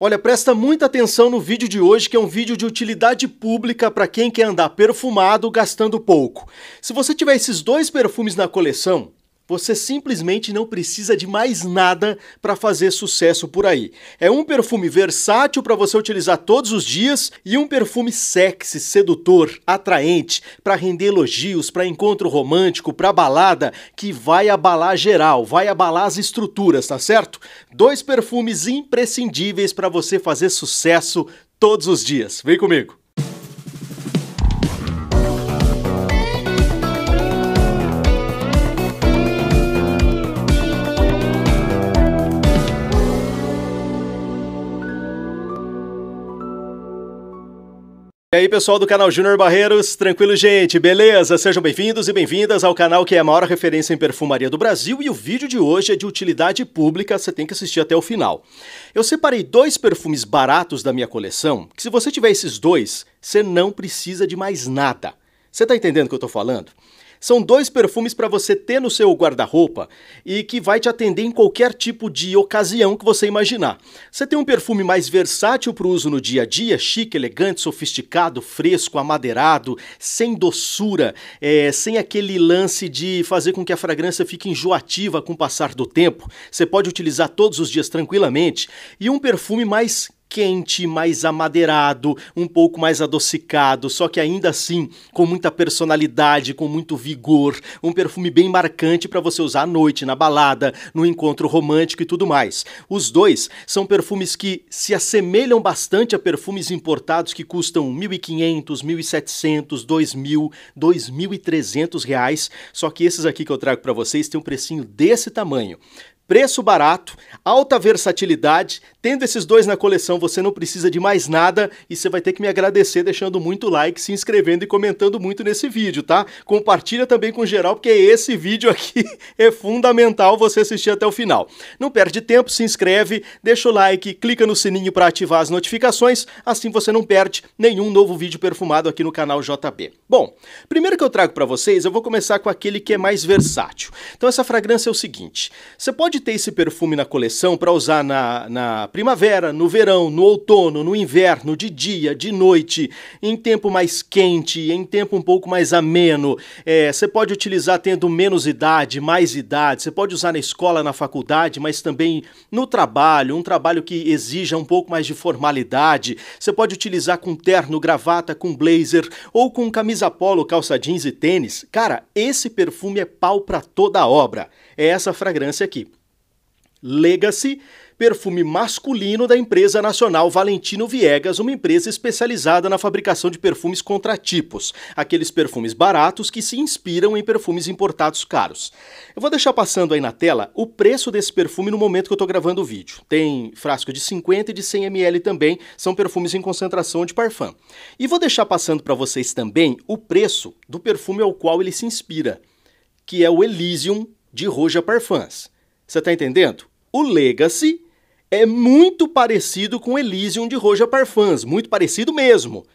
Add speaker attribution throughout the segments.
Speaker 1: Olha, presta muita atenção no vídeo de hoje, que é um vídeo de utilidade pública para quem quer andar perfumado gastando pouco. Se você tiver esses dois perfumes na coleção, você simplesmente não precisa de mais nada para fazer sucesso por aí. É um perfume versátil para você utilizar todos os dias e um perfume sexy, sedutor, atraente, para render elogios, para encontro romântico, para balada, que vai abalar geral, vai abalar as estruturas, tá certo? Dois perfumes imprescindíveis para você fazer sucesso todos os dias. Vem comigo. E aí, pessoal do canal Júnior Barreiros. Tranquilo, gente? Beleza? Sejam bem-vindos e bem-vindas ao canal que é a maior referência em perfumaria do Brasil e o vídeo de hoje é de utilidade pública, você tem que assistir até o final. Eu separei dois perfumes baratos da minha coleção, que se você tiver esses dois, você não precisa de mais nada. Você tá entendendo o que eu tô falando? São dois perfumes para você ter no seu guarda-roupa e que vai te atender em qualquer tipo de ocasião que você imaginar. Você tem um perfume mais versátil para o uso no dia a dia, chique, elegante, sofisticado, fresco, amadeirado, sem doçura, é, sem aquele lance de fazer com que a fragrância fique enjoativa com o passar do tempo. Você pode utilizar todos os dias tranquilamente. E um perfume mais quente, mais amadeirado, um pouco mais adocicado, só que ainda assim com muita personalidade, com muito vigor, um perfume bem marcante para você usar à noite, na balada, no encontro romântico e tudo mais. Os dois são perfumes que se assemelham bastante a perfumes importados que custam 1.500, 1.700, 2.000, 2.300 reais, só que esses aqui que eu trago para vocês têm um precinho desse tamanho preço barato, alta versatilidade. Tendo esses dois na coleção, você não precisa de mais nada e você vai ter que me agradecer deixando muito like, se inscrevendo e comentando muito nesse vídeo, tá? Compartilha também com geral, porque esse vídeo aqui é fundamental você assistir até o final. Não perde tempo, se inscreve, deixa o like, clica no sininho para ativar as notificações, assim você não perde nenhum novo vídeo perfumado aqui no canal JB. Bom, primeiro que eu trago para vocês, eu vou começar com aquele que é mais versátil. Então essa fragrância é o seguinte, você pode ter esse perfume na coleção para usar na, na primavera, no verão, no outono, no inverno, de dia, de noite, em tempo mais quente, em tempo um pouco mais ameno. Você é, pode utilizar tendo menos idade, mais idade, você pode usar na escola, na faculdade, mas também no trabalho, um trabalho que exija um pouco mais de formalidade. Você pode utilizar com terno, gravata, com blazer ou com camisa polo, calça jeans e tênis. Cara, esse perfume é pau para toda obra. É essa fragrância aqui. Legacy, perfume masculino da empresa nacional Valentino Viegas, uma empresa especializada na fabricação de perfumes contratipos, aqueles perfumes baratos que se inspiram em perfumes importados caros. Eu vou deixar passando aí na tela o preço desse perfume no momento que eu estou gravando o vídeo. Tem frasco de 50 e de 100 ml também, são perfumes em concentração de parfum. E vou deixar passando para vocês também o preço do perfume ao qual ele se inspira, que é o Elysium de Roja Parfums. Você está entendendo? O Legacy é muito parecido com o Elysium de Roja Parfums, muito parecido mesmo.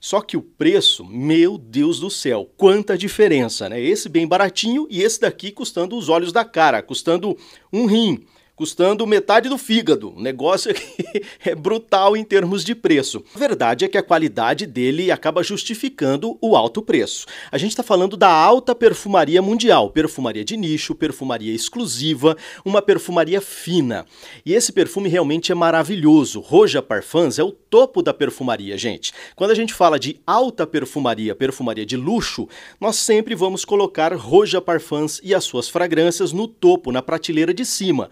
Speaker 1: Só que o preço, meu Deus do céu, quanta diferença, né? Esse bem baratinho e esse daqui custando os olhos da cara, custando um rim custando metade do fígado. Um negócio que é brutal em termos de preço. A verdade é que a qualidade dele acaba justificando o alto preço. A gente está falando da alta perfumaria mundial, perfumaria de nicho, perfumaria exclusiva, uma perfumaria fina. E esse perfume realmente é maravilhoso. Roja Parfums é o topo da perfumaria, gente. Quando a gente fala de alta perfumaria, perfumaria de luxo, nós sempre vamos colocar Roja Parfums e as suas fragrâncias no topo, na prateleira de cima.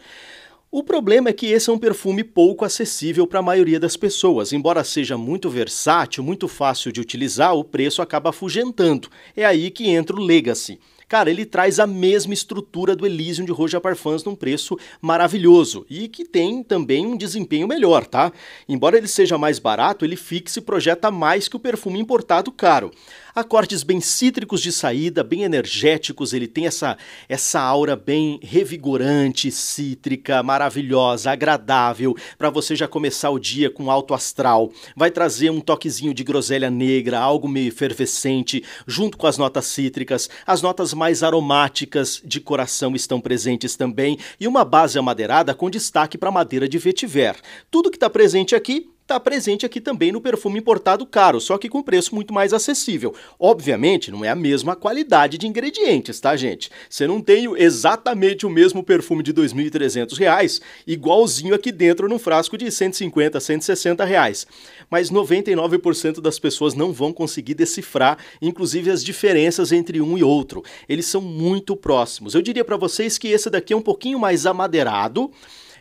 Speaker 1: O problema é que esse é um perfume pouco acessível para a maioria das pessoas. Embora seja muito versátil, muito fácil de utilizar, o preço acaba afugentando. É aí que entra o Legacy. Cara, ele traz a mesma estrutura do Elysium de Roja Parfums num preço maravilhoso e que tem também um desempenho melhor, tá? Embora ele seja mais barato, ele fixa e projeta mais que o perfume importado caro. Acordes bem cítricos de saída, bem energéticos, ele tem essa, essa aura bem revigorante, cítrica, maravilhosa, agradável, para você já começar o dia com alto astral. Vai trazer um toquezinho de groselha negra, algo meio efervescente, junto com as notas cítricas, as notas mais mais aromáticas de coração estão presentes também e uma base amadeirada com destaque para madeira de vetiver. Tudo que está presente aqui está presente aqui também no perfume importado caro, só que com preço muito mais acessível. Obviamente, não é a mesma qualidade de ingredientes, tá, gente? Você não tem exatamente o mesmo perfume de R$ 2.300, igualzinho aqui dentro no frasco de 150, 160 reais. Mas 99% das pessoas não vão conseguir decifrar, inclusive as diferenças entre um e outro. Eles são muito próximos. Eu diria para vocês que esse daqui é um pouquinho mais amadeirado,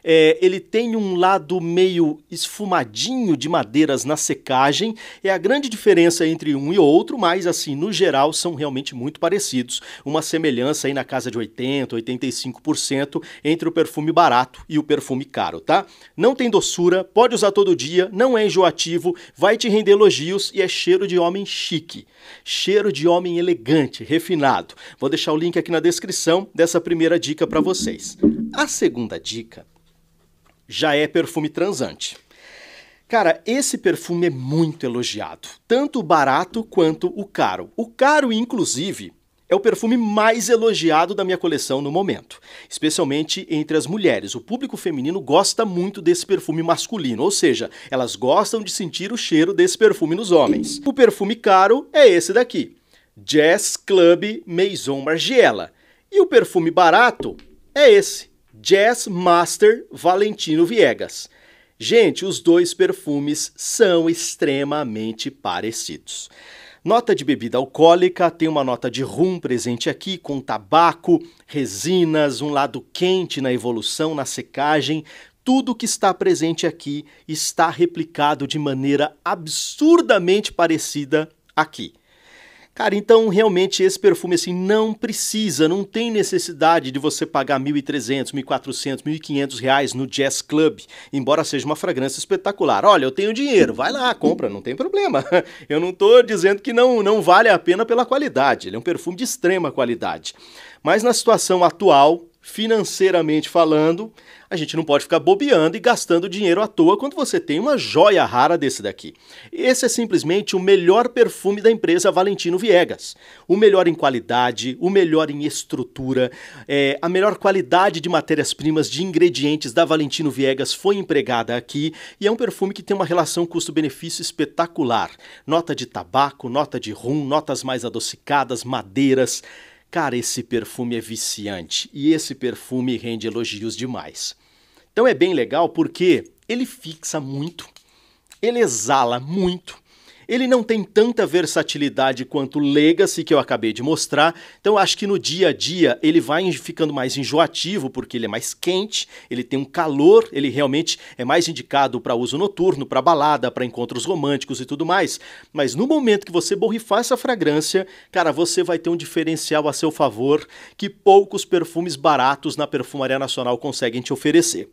Speaker 1: é, ele tem um lado meio esfumadinho de madeiras na secagem. É a grande diferença entre um e outro, mas assim, no geral, são realmente muito parecidos. Uma semelhança aí na casa de 80, 85% entre o perfume barato e o perfume caro, tá? Não tem doçura, pode usar todo dia, não é enjoativo, vai te render elogios e é cheiro de homem chique. Cheiro de homem elegante, refinado. Vou deixar o link aqui na descrição dessa primeira dica para vocês. A segunda dica já é perfume transante. Cara, esse perfume é muito elogiado, tanto o barato quanto o caro. O caro, inclusive, é o perfume mais elogiado da minha coleção no momento, especialmente entre as mulheres. O público feminino gosta muito desse perfume masculino, ou seja, elas gostam de sentir o cheiro desse perfume nos homens. O perfume caro é esse daqui, Jazz Club Maison Margiela. E o perfume barato é esse, Jazz Master Valentino Viegas. Gente, os dois perfumes são extremamente parecidos. Nota de bebida alcoólica, tem uma nota de rum presente aqui, com tabaco, resinas, um lado quente na evolução, na secagem. Tudo que está presente aqui está replicado de maneira absurdamente parecida aqui. Cara, então realmente esse perfume assim não precisa, não tem necessidade de você pagar 1.300, 1.400, 1.500 reais no Jazz Club, embora seja uma fragrância espetacular. Olha, eu tenho dinheiro, vai lá, compra, não tem problema. Eu não estou dizendo que não, não vale a pena pela qualidade, ele é um perfume de extrema qualidade. Mas na situação atual, financeiramente falando, a gente não pode ficar bobeando e gastando dinheiro à toa quando você tem uma joia rara desse daqui. Esse é simplesmente o melhor perfume da empresa Valentino Viegas. O melhor em qualidade, o melhor em estrutura, é, a melhor qualidade de matérias-primas, de ingredientes da Valentino Viegas foi empregada aqui e é um perfume que tem uma relação custo-benefício espetacular. Nota de tabaco, nota de rum, notas mais adocicadas, madeiras Cara, esse perfume é viciante e esse perfume rende elogios demais. Então é bem legal porque ele fixa muito, ele exala muito ele não tem tanta versatilidade quanto o Legacy que eu acabei de mostrar, então acho que no dia a dia ele vai ficando mais enjoativo porque ele é mais quente, ele tem um calor, ele realmente é mais indicado para uso noturno, para balada, para encontros românticos e tudo mais. Mas no momento que você borrifar essa fragrância, cara, você vai ter um diferencial a seu favor que poucos perfumes baratos na perfumaria nacional conseguem te oferecer.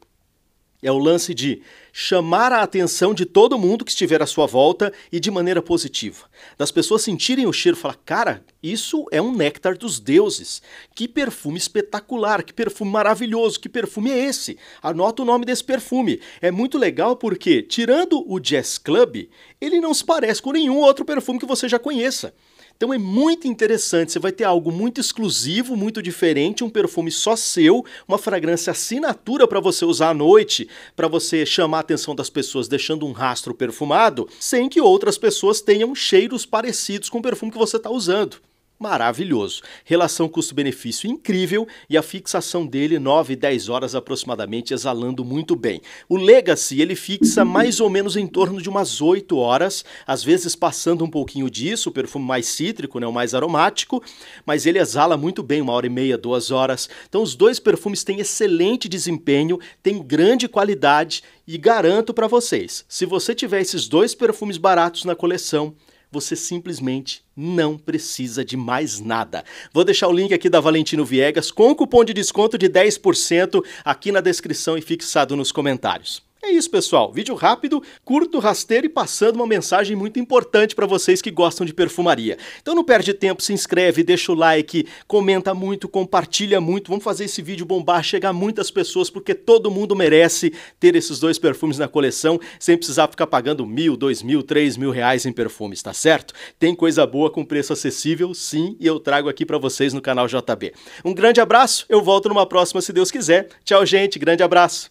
Speaker 1: É o lance de chamar a atenção de todo mundo que estiver à sua volta e de maneira positiva. Das pessoas sentirem o cheiro e falar: cara, isso é um néctar dos deuses. Que perfume espetacular, que perfume maravilhoso, que perfume é esse? Anota o nome desse perfume. É muito legal porque, tirando o Jazz Club, ele não se parece com nenhum outro perfume que você já conheça. Então é muito interessante, você vai ter algo muito exclusivo, muito diferente, um perfume só seu, uma fragrância assinatura para você usar à noite, para você chamar a atenção das pessoas deixando um rastro perfumado, sem que outras pessoas tenham cheiros parecidos com o perfume que você está usando maravilhoso. Relação custo-benefício incrível e a fixação dele 9, 10 horas aproximadamente, exalando muito bem. O Legacy ele fixa mais ou menos em torno de umas 8 horas, às vezes passando um pouquinho disso, o perfume mais cítrico, né, o mais aromático, mas ele exala muito bem, uma hora e meia, duas horas. Então os dois perfumes têm excelente desempenho, têm grande qualidade e garanto para vocês, se você tiver esses dois perfumes baratos na coleção, você simplesmente não precisa de mais nada. Vou deixar o link aqui da Valentino Viegas com cupom de desconto de 10% aqui na descrição e fixado nos comentários. É isso, pessoal. Vídeo rápido, curto, rasteiro e passando uma mensagem muito importante para vocês que gostam de perfumaria. Então não perde tempo, se inscreve, deixa o like, comenta muito, compartilha muito. Vamos fazer esse vídeo bombar, chegar a muitas pessoas, porque todo mundo merece ter esses dois perfumes na coleção sem precisar ficar pagando mil, dois mil, três mil reais em perfumes, tá certo? Tem coisa boa com preço acessível, sim, e eu trago aqui para vocês no canal JB. Um grande abraço, eu volto numa próxima se Deus quiser. Tchau, gente, grande abraço.